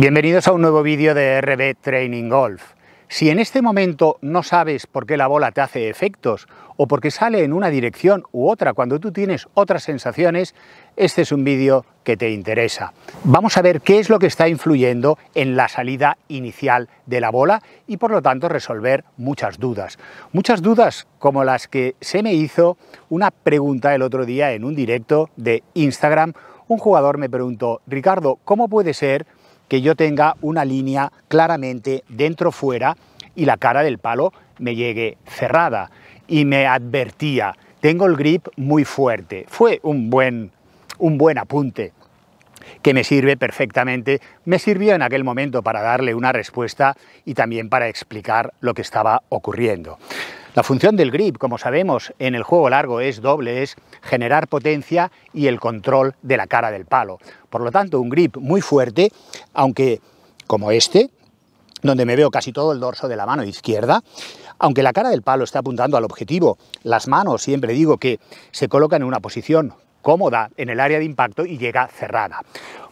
Bienvenidos a un nuevo vídeo de RB Training Golf. Si en este momento no sabes por qué la bola te hace efectos o por qué sale en una dirección u otra cuando tú tienes otras sensaciones, este es un vídeo que te interesa. Vamos a ver qué es lo que está influyendo en la salida inicial de la bola y por lo tanto resolver muchas dudas. Muchas dudas como las que se me hizo una pregunta el otro día en un directo de Instagram. Un jugador me preguntó, Ricardo, ¿cómo puede ser que yo tenga una línea claramente dentro-fuera y la cara del palo me llegue cerrada. Y me advertía, tengo el grip muy fuerte. Fue un buen, un buen apunte que me sirve perfectamente, me sirvió en aquel momento para darle una respuesta y también para explicar lo que estaba ocurriendo. La función del grip, como sabemos, en el juego largo es doble, es generar potencia y el control de la cara del palo. Por lo tanto, un grip muy fuerte, aunque como este, donde me veo casi todo el dorso de la mano izquierda, aunque la cara del palo está apuntando al objetivo, las manos siempre digo que se colocan en una posición cómoda en el área de impacto y llega cerrada.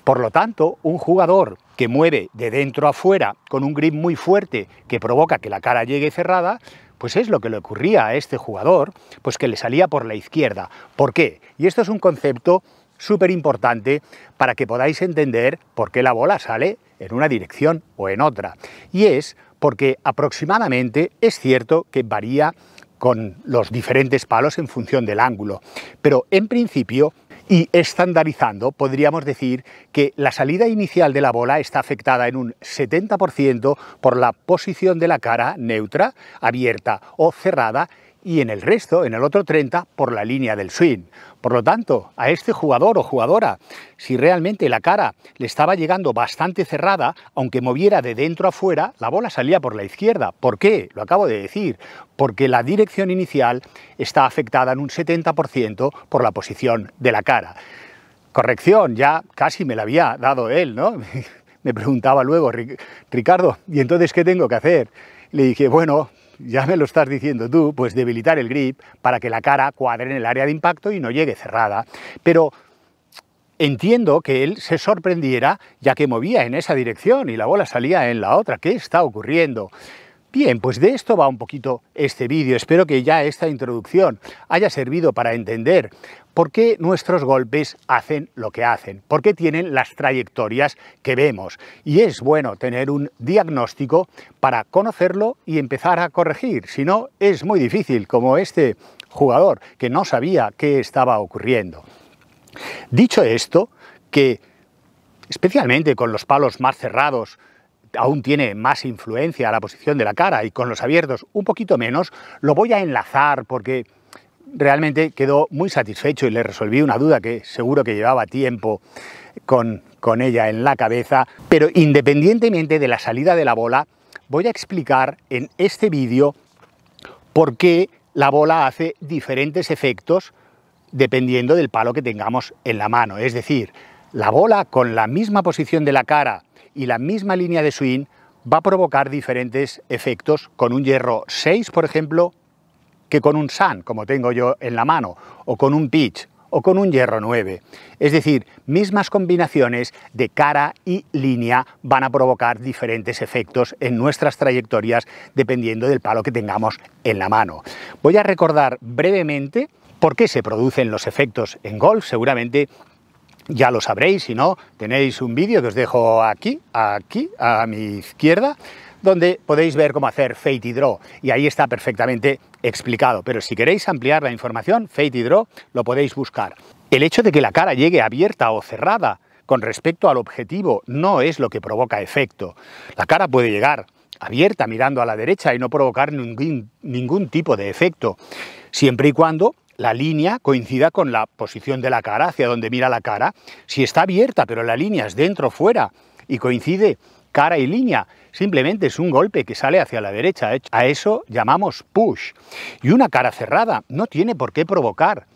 Por lo tanto, un jugador que mueve de dentro a fuera con un grip muy fuerte que provoca que la cara llegue cerrada, pues es lo que le ocurría a este jugador, pues que le salía por la izquierda. ¿Por qué? Y esto es un concepto súper importante para que podáis entender por qué la bola sale en una dirección o en otra. Y es porque aproximadamente es cierto que varía con los diferentes palos en función del ángulo, pero en principio y estandarizando, podríamos decir que la salida inicial de la bola está afectada en un 70% por la posición de la cara neutra, abierta o cerrada y en el resto, en el otro 30, por la línea del swing. Por lo tanto, a este jugador o jugadora, si realmente la cara le estaba llegando bastante cerrada, aunque moviera de dentro a fuera, la bola salía por la izquierda. ¿Por qué? Lo acabo de decir. Porque la dirección inicial está afectada en un 70% por la posición de la cara. Corrección, ya casi me la había dado él, ¿no? Me preguntaba luego, Ricardo, ¿y entonces qué tengo que hacer? Le dije, bueno, ya me lo estás diciendo tú, pues debilitar el grip para que la cara cuadre en el área de impacto y no llegue cerrada. Pero entiendo que él se sorprendiera ya que movía en esa dirección y la bola salía en la otra. ¿Qué está ocurriendo? Bien, pues de esto va un poquito este vídeo. Espero que ya esta introducción haya servido para entender por qué nuestros golpes hacen lo que hacen, por qué tienen las trayectorias que vemos. Y es bueno tener un diagnóstico para conocerlo y empezar a corregir. Si no, es muy difícil, como este jugador que no sabía qué estaba ocurriendo. Dicho esto, que especialmente con los palos más cerrados, aún tiene más influencia la posición de la cara y con los abiertos un poquito menos, lo voy a enlazar porque realmente quedó muy satisfecho y le resolví una duda que seguro que llevaba tiempo con, con ella en la cabeza. Pero independientemente de la salida de la bola, voy a explicar en este vídeo por qué la bola hace diferentes efectos dependiendo del palo que tengamos en la mano. Es decir, la bola con la misma posición de la cara y la misma línea de swing va a provocar diferentes efectos con un hierro 6, por ejemplo, que con un sun, como tengo yo en la mano, o con un pitch, o con un hierro 9. Es decir, mismas combinaciones de cara y línea van a provocar diferentes efectos en nuestras trayectorias dependiendo del palo que tengamos en la mano. Voy a recordar brevemente por qué se producen los efectos en golf. Seguramente ya lo sabréis, si no, tenéis un vídeo que os dejo aquí, aquí, a mi izquierda, donde podéis ver cómo hacer Fate y Draw, y ahí está perfectamente explicado. Pero si queréis ampliar la información, Fate y Draw lo podéis buscar. El hecho de que la cara llegue abierta o cerrada con respecto al objetivo no es lo que provoca efecto. La cara puede llegar abierta mirando a la derecha y no provocar ningún, ningún tipo de efecto, siempre y cuando la línea coincida con la posición de la cara, hacia donde mira la cara. Si está abierta, pero la línea es dentro, fuera, y coincide cara y línea, simplemente es un golpe que sale hacia la derecha. A eso llamamos push. Y una cara cerrada no tiene por qué provocar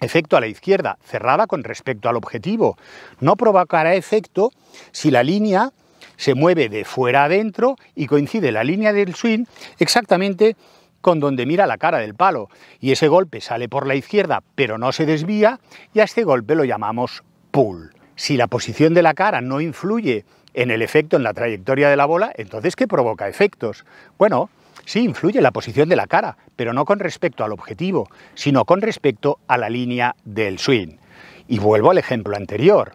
efecto a la izquierda, cerrada con respecto al objetivo. No provocará efecto si la línea se mueve de fuera a adentro y coincide la línea del swing exactamente con donde mira la cara del palo, y ese golpe sale por la izquierda pero no se desvía, y a este golpe lo llamamos pull. Si la posición de la cara no influye en el efecto, en la trayectoria de la bola, entonces ¿qué provoca efectos? Bueno, sí influye la posición de la cara, pero no con respecto al objetivo, sino con respecto a la línea del swing. Y vuelvo al ejemplo anterior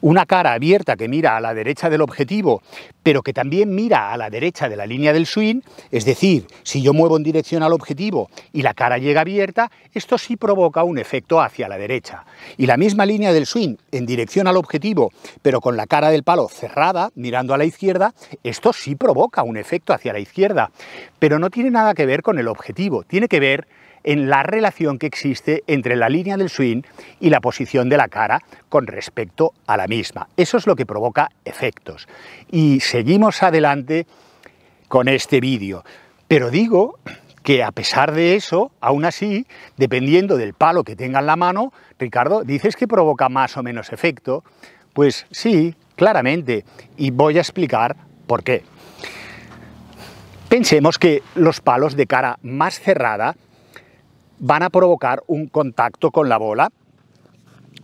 una cara abierta que mira a la derecha del objetivo, pero que también mira a la derecha de la línea del swing, es decir, si yo muevo en dirección al objetivo y la cara llega abierta, esto sí provoca un efecto hacia la derecha. Y la misma línea del swing en dirección al objetivo, pero con la cara del palo cerrada, mirando a la izquierda, esto sí provoca un efecto hacia la izquierda, pero no tiene nada que ver con el objetivo, tiene que ver en la relación que existe entre la línea del swing y la posición de la cara con respecto a la misma. Eso es lo que provoca efectos. Y seguimos adelante con este vídeo. Pero digo que a pesar de eso, aún así, dependiendo del palo que tenga en la mano, Ricardo, dices que provoca más o menos efecto. Pues sí, claramente. Y voy a explicar por qué. Pensemos que los palos de cara más cerrada van a provocar un contacto con la bola.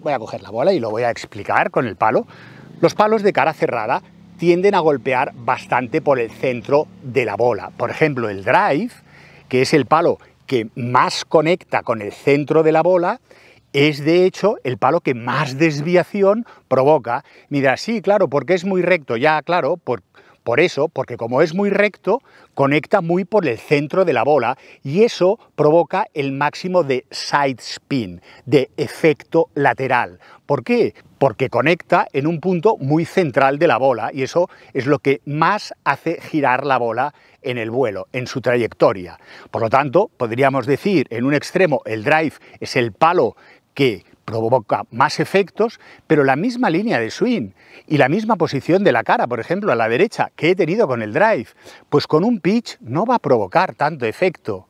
Voy a coger la bola y lo voy a explicar con el palo. Los palos de cara cerrada tienden a golpear bastante por el centro de la bola. Por ejemplo, el drive, que es el palo que más conecta con el centro de la bola, es de hecho el palo que más desviación provoca. Mira, sí, claro, porque es muy recto, ya, claro, porque por eso, porque como es muy recto, conecta muy por el centro de la bola y eso provoca el máximo de side spin, de efecto lateral. ¿Por qué? Porque conecta en un punto muy central de la bola y eso es lo que más hace girar la bola en el vuelo, en su trayectoria. Por lo tanto, podríamos decir, en un extremo el drive es el palo que provoca más efectos, pero la misma línea de swing y la misma posición de la cara, por ejemplo, a la derecha, que he tenido con el drive, pues con un pitch no va a provocar tanto efecto.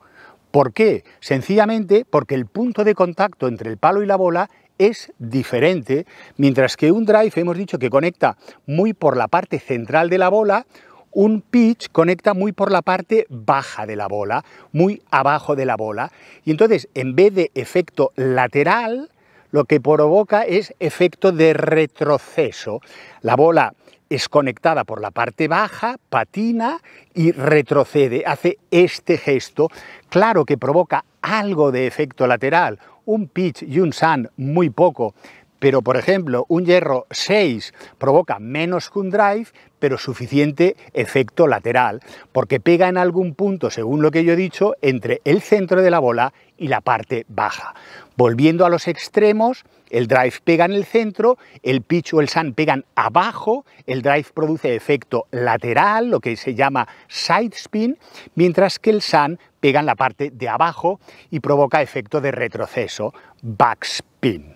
¿Por qué? Sencillamente porque el punto de contacto entre el palo y la bola es diferente, mientras que un drive hemos dicho que conecta muy por la parte central de la bola, un pitch conecta muy por la parte baja de la bola, muy abajo de la bola. Y entonces, en vez de efecto lateral, lo que provoca es efecto de retroceso. La bola es conectada por la parte baja, patina y retrocede, hace este gesto, claro que provoca algo de efecto lateral, un pitch y un sand muy poco, pero, por ejemplo, un hierro 6 provoca menos que un drive, pero suficiente efecto lateral, porque pega en algún punto, según lo que yo he dicho, entre el centro de la bola y la parte baja. Volviendo a los extremos, el drive pega en el centro, el pitch o el sand pegan abajo, el drive produce efecto lateral, lo que se llama side spin, mientras que el sun pega en la parte de abajo y provoca efecto de retroceso, backspin.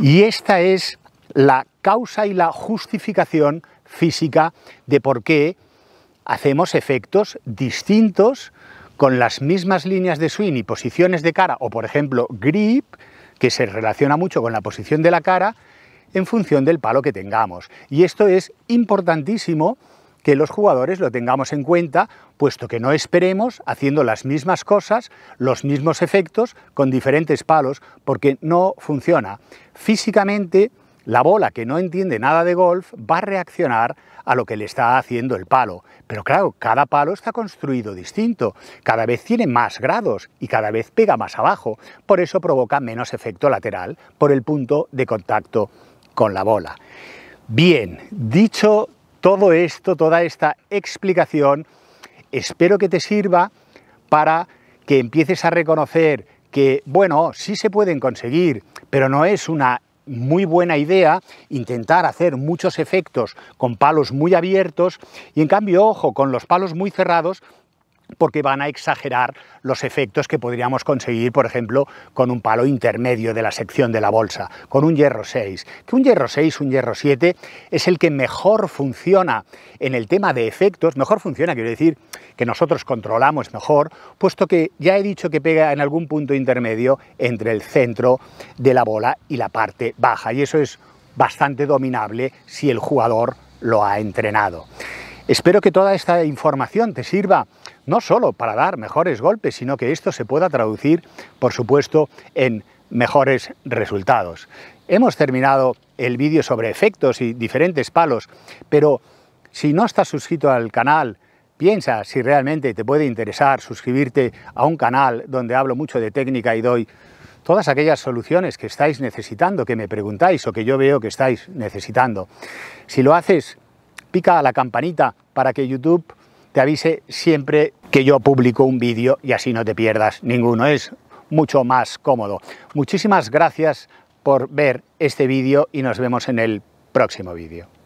Y esta es la causa y la justificación física de por qué hacemos efectos distintos con las mismas líneas de swing y posiciones de cara, o por ejemplo grip, que se relaciona mucho con la posición de la cara, en función del palo que tengamos. Y esto es importantísimo que los jugadores lo tengamos en cuenta, puesto que no esperemos haciendo las mismas cosas, los mismos efectos, con diferentes palos, porque no funciona. Físicamente, la bola que no entiende nada de golf va a reaccionar a lo que le está haciendo el palo. Pero claro, cada palo está construido distinto, cada vez tiene más grados y cada vez pega más abajo. Por eso provoca menos efecto lateral por el punto de contacto con la bola. Bien, dicho todo esto, toda esta explicación, espero que te sirva para que empieces a reconocer que, bueno, sí se pueden conseguir, pero no es una muy buena idea intentar hacer muchos efectos con palos muy abiertos y en cambio, ojo, con los palos muy cerrados porque van a exagerar los efectos que podríamos conseguir, por ejemplo, con un palo intermedio de la sección de la bolsa, con un hierro 6. Que un hierro 6, un hierro 7 es el que mejor funciona en el tema de efectos, mejor funciona, quiero decir, que nosotros controlamos mejor, puesto que ya he dicho que pega en algún punto intermedio entre el centro de la bola y la parte baja, y eso es bastante dominable si el jugador lo ha entrenado. Espero que toda esta información te sirva no solo para dar mejores golpes, sino que esto se pueda traducir, por supuesto, en mejores resultados. Hemos terminado el vídeo sobre efectos y diferentes palos, pero si no estás suscrito al canal, piensa si realmente te puede interesar suscribirte a un canal donde hablo mucho de técnica y doy todas aquellas soluciones que estáis necesitando, que me preguntáis o que yo veo que estáis necesitando. Si lo haces, pica la campanita para que YouTube avise siempre que yo publico un vídeo y así no te pierdas ninguno. Es mucho más cómodo. Muchísimas gracias por ver este vídeo y nos vemos en el próximo vídeo.